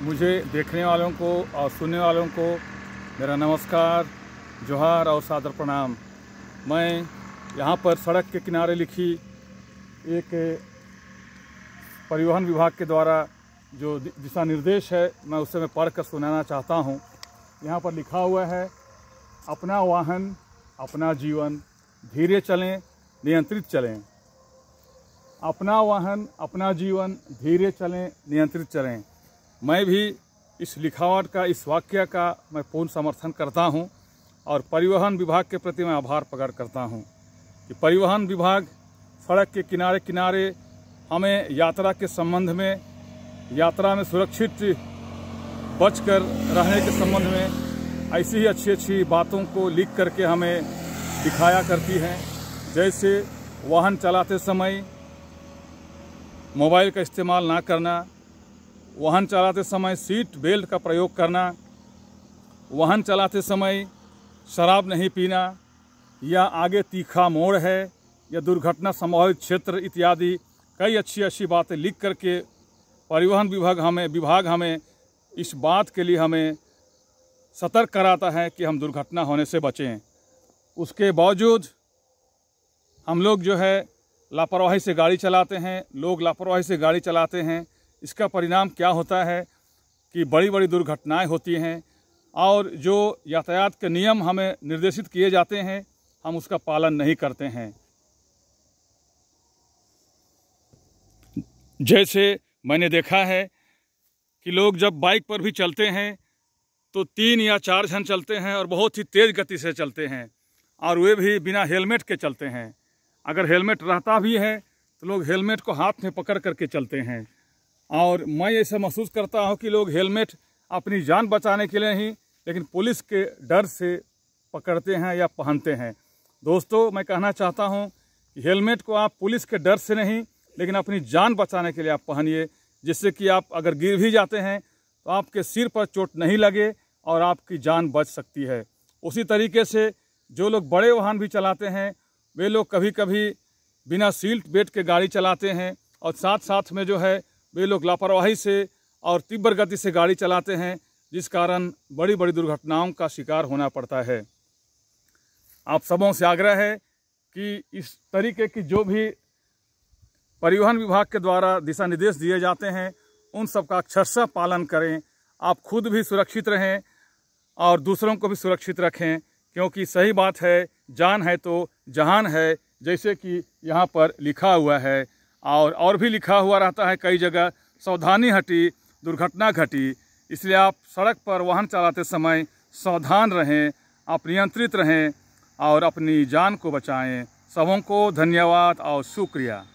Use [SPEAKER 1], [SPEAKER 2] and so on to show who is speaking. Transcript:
[SPEAKER 1] मुझे देखने वालों को और सुनने वालों को मेरा नमस्कार जोहार और सादर प्रणाम मैं यहाँ पर सड़क के किनारे लिखी एक परिवहन विभाग के द्वारा जो दिशा निर्देश है मैं उसे मैं पढ़ कर सुनाना चाहता हूँ यहाँ पर लिखा हुआ है अपना वाहन अपना जीवन धीरे चलें नियंत्रित चलें अपना वाहन अपना जीवन धीरे चलें नियंत्रित चलें मैं भी इस लिखावट का इस वाक्य का मैं पूर्ण समर्थन करता हूं और परिवहन विभाग के प्रति मैं आभार प्रकट करता हूं कि परिवहन विभाग सड़क के किनारे किनारे हमें यात्रा के संबंध में यात्रा में सुरक्षित बचकर रहने के संबंध में ऐसी ही अच्छी अच्छी बातों को लिख करके हमें दिखाया करती हैं जैसे वाहन चलाते समय मोबाइल का इस्तेमाल ना करना वाहन चलाते समय सीट बेल्ट का प्रयोग करना वाहन चलाते समय शराब नहीं पीना या आगे तीखा मोड़ है या दुर्घटना संभावित क्षेत्र इत्यादि कई अच्छी अच्छी बातें लिख करके परिवहन विभाग हमें विभाग हमें इस बात के लिए हमें सतर्क कराता है कि हम दुर्घटना होने से बचें उसके बावजूद हम लोग जो है लापरवाही से गाड़ी चलाते हैं लोग लापरवाही से गाड़ी चलाते हैं इसका परिणाम क्या होता है कि बड़ी बड़ी दुर्घटनाएं होती हैं और जो यातायात के नियम हमें निर्देशित किए जाते हैं हम उसका पालन नहीं करते हैं जैसे मैंने देखा है कि लोग जब बाइक पर भी चलते हैं तो तीन या चार जन चलते हैं और बहुत ही तेज़ गति से चलते हैं और वे भी बिना हेलमेट के चलते हैं अगर हेलमेट रहता भी है तो लोग हेलमेट को हाथ में पकड़ करके चलते हैं और मैं ऐसे महसूस करता हूँ कि लोग हेलमेट अपनी जान बचाने के लिए ही लेकिन पुलिस के डर से पकड़ते हैं या पहनते हैं दोस्तों मैं कहना चाहता हूँ हेलमेट को आप पुलिस के डर से नहीं लेकिन अपनी जान बचाने के लिए आप पहनिए जिससे कि आप अगर गिर भी जाते हैं तो आपके सिर पर चोट नहीं लगे और आपकी जान बच सकती है उसी तरीके से जो लोग बड़े वाहन भी चलाते हैं वे लोग कभी कभी बिना सीट बेल्ट के गाड़ी चलाते हैं और साथ साथ में जो है वे लोग लापरवाही से और तीव्र गति से गाड़ी चलाते हैं जिस कारण बड़ी बड़ी दुर्घटनाओं का शिकार होना पड़ता है आप सबों से आग्रह है कि इस तरीके की जो भी परिवहन विभाग के द्वारा दिशा निर्देश दिए जाते हैं उन सबका अक्षरशा पालन करें आप खुद भी सुरक्षित रहें और दूसरों को भी सुरक्षित रखें क्योंकि सही बात है जान है तो जहान है जैसे कि यहाँ पर लिखा हुआ है और और भी लिखा हुआ रहता है कई जगह सावधानी हटी दुर्घटना घटी इसलिए आप सड़क पर वाहन चलाते समय सावधान रहें आप नियंत्रित रहें और अपनी जान को बचाएं सबों को धन्यवाद और शुक्रिया